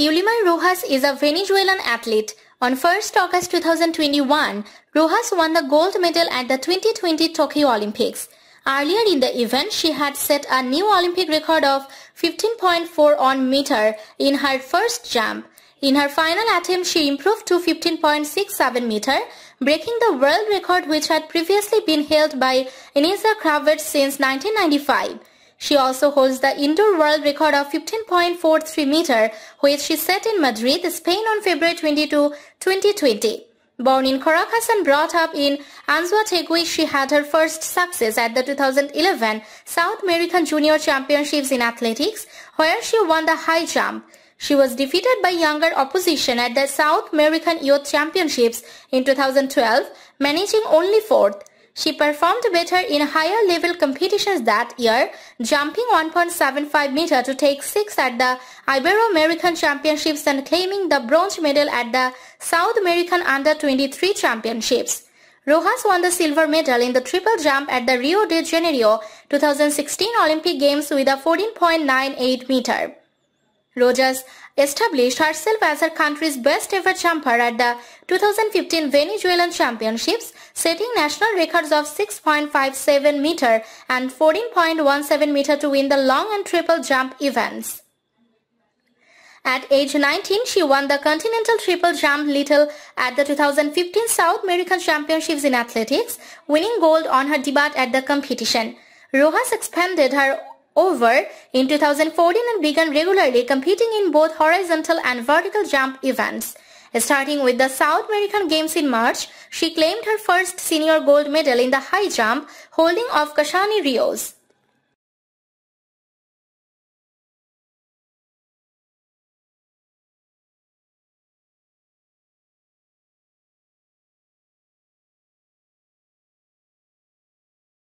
Yulimar Rojas is a Venezuelan athlete. On 1st August 2021, Rojas won the gold medal at the 2020 Tokyo Olympics. Earlier in the event, she had set a new Olympic record of 15.4 on meter in her first jump. In her final attempt, she improved to 15.67 meter, breaking the world record which had previously been held by Enisa Kravitz since 1995. She also holds the indoor world record of 15.43 meter, which she set in Madrid, Spain on February 22, 2020. Born in Caracas and brought up in Anzuategui, she had her first success at the 2011 South American Junior Championships in Athletics, where she won the high jump. She was defeated by younger opposition at the South American Youth Championships in 2012, managing only fourth. She performed better in higher level competitions that year, jumping 1.75 meter to take sixth at the Ibero-American Championships and claiming the bronze medal at the South American Under-23 Championships. Rojas won the silver medal in the triple jump at the Rio de Janeiro 2016 Olympic Games with a 14.98 meter. Rojas established herself as her country's best ever jumper at the 2015 Venezuelan Championships, setting national records of 6.57 meter and 14.17 meter to win the long and triple jump events. At age 19, she won the continental triple jump little at the 2015 South American Championships in Athletics, winning gold on her debut at the competition. Rojas expanded her over in 2014 and began regularly competing in both horizontal and vertical jump events. Starting with the South American Games in March, she claimed her first senior gold medal in the high jump, holding off Kashani Rios.